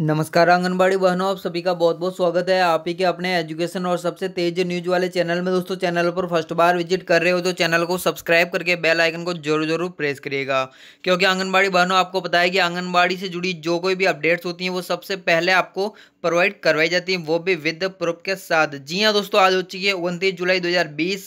नमस्कार आंगनबाड़ी बहनों आप सभी का बहुत बहुत स्वागत है आप ही के अपने एजुकेशन और सबसे तेज न्यूज वाले चैनल में दोस्तों चैनल पर फर्स्ट बार विजिट कर रहे हो तो चैनल को सब्सक्राइब करके बेल आइकन को जरूर जरूर प्रेस करिएगा क्योंकि आंगनबाड़ी बहनों आपको पता है कि आंगनबाड़ी से जुड़ी जो कोई भी अपडेट्स होती हैं वो सबसे पहले आपको प्रोवाइड करवाई जाती है वो भी विद प्रूफ के साथ जी हाँ दोस्तों आज हो चुकी है उनतीस जुलाई 2020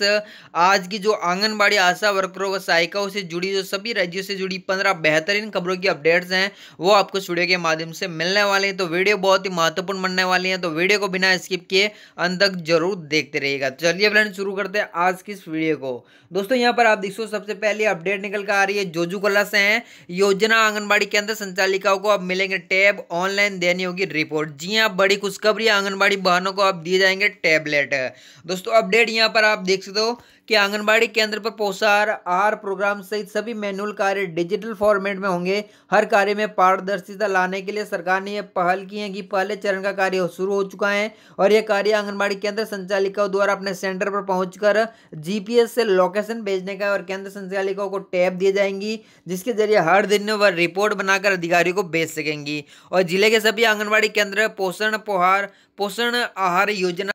आज की जो आंगनबाड़ी आशा वर्करों व सहायिकाओं से जुड़ी जो सभी राज्यों से जुड़ी पंद्रह बेहतरीन खबरों की अपडेट्स हैं वो आपको स्टूडियो के माध्यम से मिलने वाले हैं तो वीडियो बहुत ही महत्वपूर्ण बनने वाली है तो वीडियो को बिना स्किप किए अंत तक जरूर देखते रहेगा तो चलिए फ्रेंड शुरू करते हैं आज की इस वीडियो को दोस्तों यहाँ पर आप देख सबसे पहले अपडेट निकल कर आ रही है जोजू कला से है योजना आंगनबाड़ी केंद्र संचालिकाओं को अब मिलेंगे टैब ऑनलाइन देनी होगी रिपोर्ट जी हाँ, आप बड़ी खुशखबरी आंगनबाड़ी बहनों को आप दिए जाएंगे टैबलेट दोस्तों अपडेट यहाँ पर आप देख सकते हो कि आंगनबाड़ी केंद्र पर पोषार आहार प्रोग्राम सहित सभी मैनुअल कार्य डिजिटल फॉर्मेट में होंगे हर कार्य में पारदर्शिता लाने के लिए सरकार ने यह पहल की है कि पहले चरण का कार्य शुरू हो चुका है और यह कार्य आंगनबाड़ी केंद्र संचालिकाओं द्वारा अपने सेंटर पर पहुंचकर जीपीएस से लोकेशन भेजने का और केंद्र संचालिकाओं को टैब दिए जाएंगी जिसके जरिए हर दिन वह रिपोर्ट बनाकर अधिकारियों को भेज सकेंगी और जिले के सभी आंगनबाड़ी केंद्र पोषण पोहार पोषण आहार योजना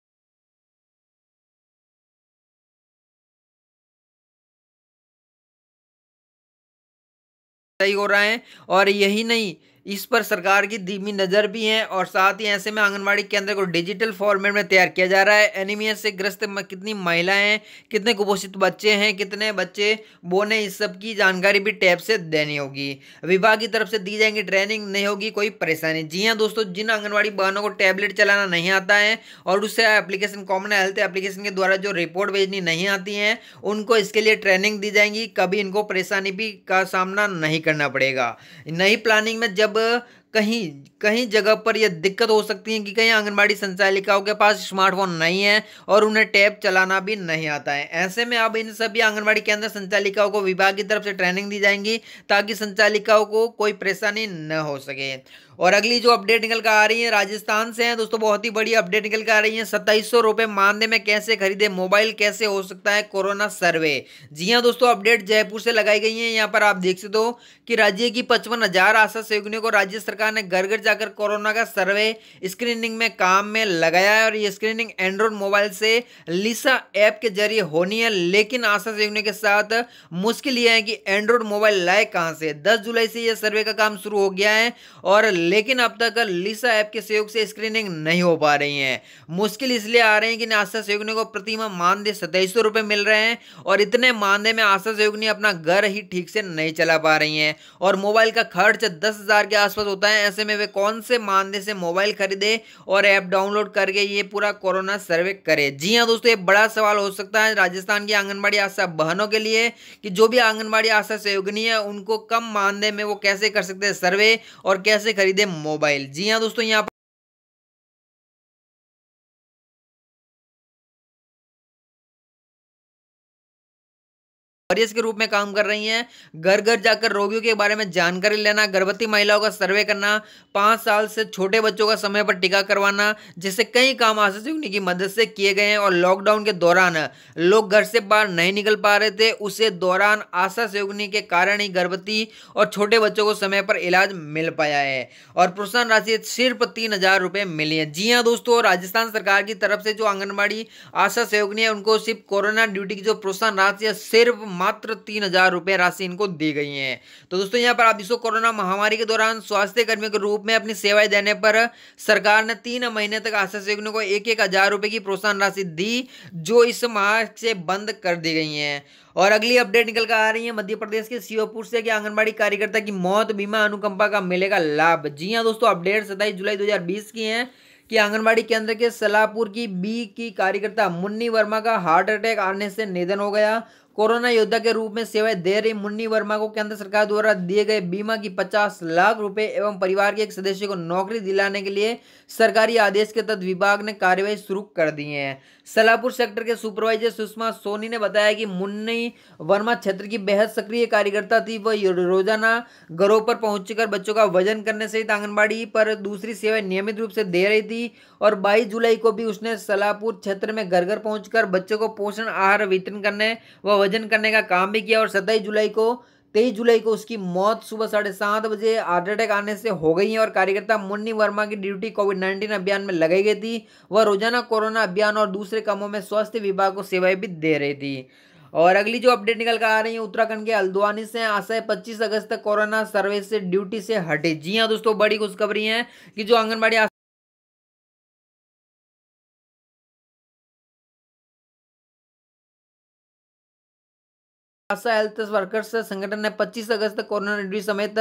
सही हो रहा है और यही नहीं इस पर सरकार की धीमी नज़र भी है और साथ ही ऐसे में आंगनबाड़ी केंद्र को डिजिटल फॉर्मेट में तैयार किया जा रहा है एनीमिया से ग्रस्त कितनी महिलाएं हैं कितने कुपोषित बच्चे हैं कितने बच्चे वो ने इस सब की जानकारी भी टैब से देनी होगी विभाग की तरफ से दी जाएंगी ट्रेनिंग नहीं होगी कोई परेशानी जी हाँ दोस्तों जिन आंगनबाड़ी बहनों को टैबलेट चलाना नहीं आता है और उससे एप्लीकेशन कॉमन हेल्थ एप्लीकेशन के द्वारा जो रिपोर्ट भेजनी नहीं आती है उनको इसके लिए ट्रेनिंग दी जाएंगी कभी इनको परेशानी भी का सामना नहीं करना पड़ेगा नई प्लानिंग में जब memorable कहीं कहीं जगह पर यह दिक्कत हो सकती है कि कहीं आंगनबाड़ी संचालिकाओं के पास स्मार्टफोन नहीं है और उन्हें टैब चलाना भी नहीं आता है ऐसे में अब इन सभी आंगनबाड़ी केंद्र संचालिकाओं को विभाग की तरफ से ट्रेनिंग दी जाएंगी ताकि संचालिकाओं को कोई परेशानी न हो सके और अगली जो अपडेट निकल कर आ रही है राजस्थान से है दोस्तों बहुत ही बड़ी अपडेट निकल कर आ रही है सत्ताईस सौ रुपये मानदेय में कैसे खरीदे मोबाइल कैसे हो सकता है कोरोना सर्वे जी हाँ दोस्तों अपडेट जयपुर से लगाई गई है यहाँ पर आप देख सकते हो कि राज्य की पचपन हजार आशा सेवकियों को राज्य सरकार सरकार ने घर घर जाकर कोरोना का सर्वे स्क्रीनिंग में काम में लगाया है और ये स्क्रीनिंग एंड्रॉइड मोबाइल से लिसा ऐप के जरिए होनी है लेकिन आशा सेवने के साथ मुश्किल यह है कि एंड्रॉइड मोबाइल लाए कहाँ से दस जुलाई से यह सर्वे का काम शुरू हो गया है और लेकिन अब तक लिसा ऐप के सहयोग से स्क्रीनिंग नहीं हो पा रही है मुश्किल इसलिए आ रही है कि आशा सेवकनी को प्रतिमा मानदेय सताईस सौ रुपये मिल रहे हैं और इतने मानदेय में आशा सेवकनी अपना घर ही ठीक से नहीं चला पा रही है और मोबाइल का खर्च दस हज़ार के आसपास होता है है ऐसे में वे कौन से मानदे से मोबाइल खरीदे और ऐप डाउनलोड करके ये पूरा कोरोना सर्वे करे जी हाँ दोस्तों ये बड़ा सवाल हो सकता है राजस्थान की आंगनबाड़ी आशा बहनों के लिए कि जो भी आंगनबाड़ी आशा सहयोगिनी है उनको कम मानदेय में वो कैसे कर सकते हैं सर्वे और कैसे खरीदे मोबाइल जी हाँ दोस्तों यहाँ वॉरियर्स के रूप में काम कर रही हैं घर घर जाकर रोगियों के बारे में जानकारी लेना गर्भवती महिलाओं का सर्वे करना पाँच साल से छोटे बच्चों का समय पर टीका करवाना जैसे कई काम आशा सहयोगिनी की मदद से किए गए हैं और लॉकडाउन के दौरान लोग घर से बाहर नहीं निकल पा रहे थे उसे दौरान आशा सहयोगिनी के कारण ही गर्भवती और छोटे बच्चों को समय पर इलाज मिल पाया है और प्रोत्साहन राशि सिर्फ तीन हजार रुपये मिली है जी हाँ दोस्तों राजस्थान सरकार की तरफ से जो आंगनबाड़ी आशा सहयोगिनी है उनको सिर्फ कोरोना ड्यूटी की जो प्रोत्साहन राशि है सिर्फ मात्र तीन हजार रुपए राशि इनको दी गई है तो दोस्तों यहाँ पर आप इसको कोरोना महामारी के दौरान स्वास्थ्य कर्मियों के रूप में अपनी सेवाएं देने पर सरकार ने तीन महीने तक आशा सेवकों को एक एक हजार रुपए की प्रोत्साहन राशि दी जो इस माह से बंद कर दी गई है और अगली अपडेट निकल कर आ रही है मध्य प्रदेश के शिवपुर से कि आंगनबाड़ी कार्यकर्ता की मौत बीमा अनुकंपा का मिलेगा लाभ जी हाँ दोस्तों अपडेट सताईस जुलाई 2020 की है कि आंगनबाड़ी केंद्र के सलापुर की बी की कार्यकर्ता मुन्नी वर्मा का हार्ट अटैक आने से निधन हो गया कोरोना योद्धा के रूप में सेवाएं दे रही मुन्नी वर्मा को केंद्र सरकार द्वारा दिए गए बीमा की 50 लाख रुपए एवं परिवार के एक सदस्य को नौकरी दिलाने के लिए सरकारी आदेश के तहत विभाग ने कार्यवाही शुरू कर दी है सलापुर सेक्टर के सुपरवाइजर सुषमा सोनी ने बताया कि मुन्नी वर्मा क्षेत्र की बेहद सक्रिय कार्यकर्ता थी वह रोजाना घरों पर पहुंचकर बच्चों का वजन करने सहित आंगनबाड़ी पर दूसरी सेवाएं नियमित रूप से दे रही थी और बाईस जुलाई को भी उसने सलापुर क्षेत्र में घर घर पहुंचकर बच्चों को पोषण आहार वितरण करने व वजन करने का काम भी किया और सत्ताईस जुलाई को तेईस जुलाई को उसकी मौत सुबह साढ़े सात बजे हार्ट अटैक आने से हो गई है और कार्यकर्ता मुन्नी वर्मा की ड्यूटी कोविड नाइन्टीन अभियान में लगाई गई थी वह रोजाना कोरोना अभियान और दूसरे कामों में स्वास्थ्य विभाग को सेवाएं भी दे रही थी और अगली जो अपडेट निकल कर आ रही है उत्तराखंड के अल्दवानी से आशा है पच्चीस अगस्त तक कोरोना सर्वे से ड्यूटी से हटे जी हाँ दोस्तों बड़ी खुशखबरी है कि जो आंगनबाड़ी आशा हेल्थ वर्कर्स संगठन ने 25 अगस्त तक कोरोना ड्यूटी समेत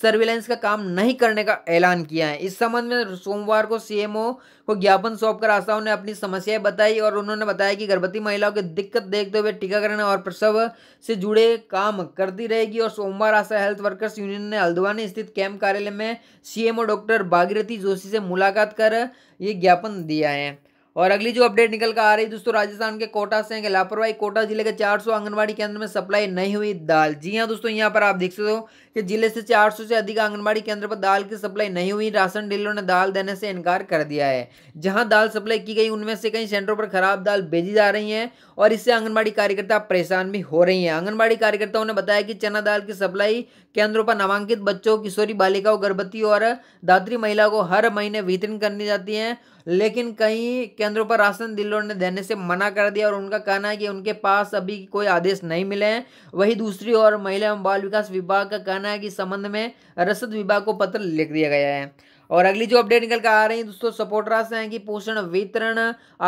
सर्विलेंस का काम नहीं करने का ऐलान किया है इस संबंध में सोमवार को सीएमओ को ज्ञापन सौंपकर आशाओं ने अपनी समस्याएं बताई और उन्होंने बताया कि गर्भवती महिलाओं की दिक्कत देखते हुए टीकाकरण और प्रसव से जुड़े काम करती रहेगी और सोमवार आशा हेल्थ वर्कर्स यूनियन ने हल्द्वानी स्थित कैंप कार्यालय में सीएमओ डॉक्टर भागीरथी जोशी से मुलाकात कर ये ज्ञापन दिया है और अगली जो अपडेट निकल कर आ रही है दोस्तों राजस्थान के कोटा से लापरवाही कोटा जिले के 400 आंगनबाड़ी केंद्र में सप्लाई नहीं हुई दाल जी हाँ दोस्तों यहाँ पर आप देख सकते हो कि जिले से 400 से अधिक आंगनबाड़ी केंद्र पर दाल की सप्लाई नहीं हुई राशन डीलरों ने दाल देने से इनकार कर दिया है जहाँ दाल सप्लाई की गई उनमें से कई सेंटरों पर खराब दाल भेजी जा रही है और इससे आंगनबाड़ी कार्यकर्ता परेशान भी हो रही है आंगनबाड़ी कार्यकर्ताओं ने बताया कि चना दाल की सप्लाई केंद्रों पर नामांकित बच्चों किशोरी बालिकाओं गर्भवती और दात्री महिला को हर महीने वितरण करनी जाती है लेकिन कई केंद्रों पर राशन डीलरों ने देने से मना कर दिया और उनका कहना है कि उनके पास अभी कोई आदेश नहीं मिले हैं वहीं दूसरी ओर महिला एवं बाल विकास विभाग का कहना है कि संबंध में रसद विभाग को पत्र लिख दिया गया है और अगली जो अपडेट निकल कर आ रही है दोस्तों सपोर्टर से है कि पोषण वितरण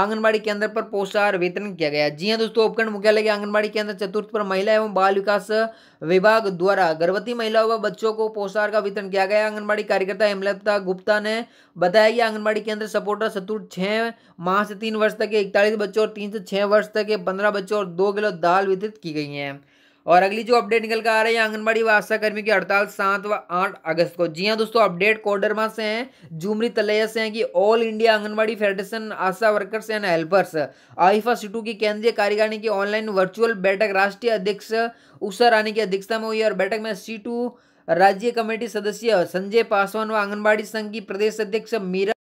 आंगनबाड़ी केंद्र पर पोषार वितरण किया गया जी हाँ दोस्तों उपखंड मुख्यालय के आंगनबाड़ी केंद्र चतुर्थ पर महिला एवं बाल विकास विभाग द्वारा गर्भवती महिलाओं व बच्चों को पोषाहार का वितरण किया गया आंगनबाड़ी कार्यकर्ता हेमलता गुप्ता ने बताया कि आंगनबाड़ी केंद्र सपोर्टर चतुर्थ छः माह से तीन वर्ष तक के इकतालीस बच्चों और तीन से छः वर्ष तक के पंद्रह बच्चों और दो किलो दाल वितरित की गई हैं और अगली जो अपडेट निकल कर आ रही है आंगनबाड़ी व आशा कर्मी की हड़ताल सात व आठ अगस्त को जी हाँ दोस्तों अपडेट कोडरमा से हैं जुमरी तलैया से हैं कि all India anganwadi federation ASHA workers and helpers AIFA CITU की केंद्रीय कार्यकारिणी की ऑनलाइन वर्चुअल बैठक राष्ट्रीय अध्यक्ष उषा रानी की अध्यक्षता में हुई और बैठक में सी राज्य कमेटी सदस्य संजय पासवान व आंगनबाड़ी संघ की प्रदेश अध्यक्ष मीरा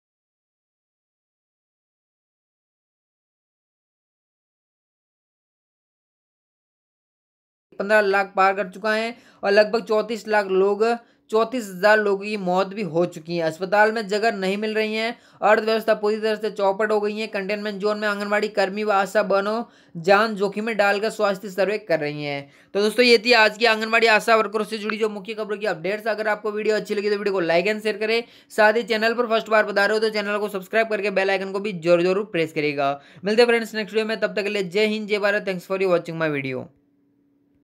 पंद्रह लाख पार कर चुका है और लगभग चौंतीस लाख लोग चौंतीस हज़ार लोगों की मौत भी हो चुकी है अस्पताल में जगह नहीं मिल रही है अर्थव्यवस्था पूरी तरह से चौपट हो गई है कंटेनमेंट जोन में आंगनबाड़ी कर्मी व आशा बनो जान जोखिम में डालकर स्वास्थ्य सर्वे कर रही हैं तो दोस्तों ये थी आज की आंगनबाड़ी आशा वर्करों से जुड़ी जो मुख्य खबरों की अपडेट्स अगर आपको वीडियो अच्छी लगी तो वीडियो को लाइक एंड शेयर करें साथ ही चैनल पर फर्स्ट बार बता रहे हो तो चैनल को सब्सक्राइब करके बेल आइकन को भी जरूर जरूर प्रेस करेगा मिलते फ्रेंड्स नेक्स्ट वीडियो में तब तक के लिए जय हिंद जय Bharat thanks for you watching my video